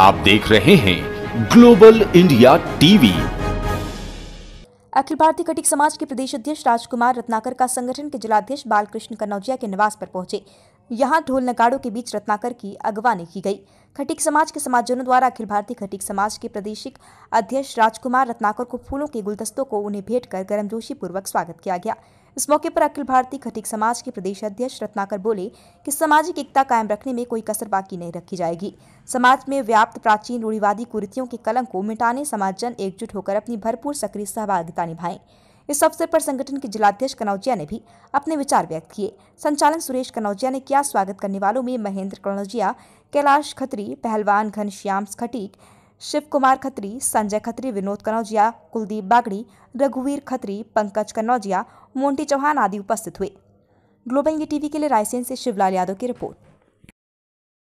आप देख रहे हैं ग्लोबल इंडिया टीवी अखिल भारतीय कटिक समाज के प्रदेश अध्यक्ष राजकुमार रत्नाकर का संगठन के जिलाध्यक्ष बालकृष्ण कन्नौजिया के निवास पर पहुंचे यहाँ ढोल नगाड़ों के बीच रत्नाकर की अगवानी की गई खटिक समाज के समाजजनों द्वारा अखिल भारतीय खटिक समाज के प्रदेशिक अध्यक्ष राजकुमार रत्नाकर को फूलों के गुलदस्तों को उन्हें भेंट कर गर्मजोशी पूर्वक स्वागत किया गया इस मौके पर अखिल भारतीय खटिक समाज के प्रदेश अध्यक्ष रत्नाकर बोले कि सामाजिक एकता कायम रखने में कोई कसर बाकी नहीं रखी जाएगी समाज में व्याप्त प्राचीन रूढ़िवादी कुरीतियों के कलंक को मिटाने समाजजन एकजुट होकर अपनी भरपूर सक्रिय सहभागिता निभाएं इस अवसर पर संगठन के जिलाध्यक्ष कनौजिया ने भी अपने विचार व्यक्त किए संचालन सुरेश कनौजिया ने किया स्वागत करने वालों में महेंद्र कनौजिया कैलाश खत्री पहलवान घनश्याम खटीक शिव कुमार खत्री संजय खत्री विनोद कनौजिया कुलदीप बागड़ी रघुवीर खत्री पंकज कनौजिया मोंटी चौहान आदि उपस्थित हुए ग्लोबल टीवी के लिए रायसेन से शिवलाल यादव की रिपोर्ट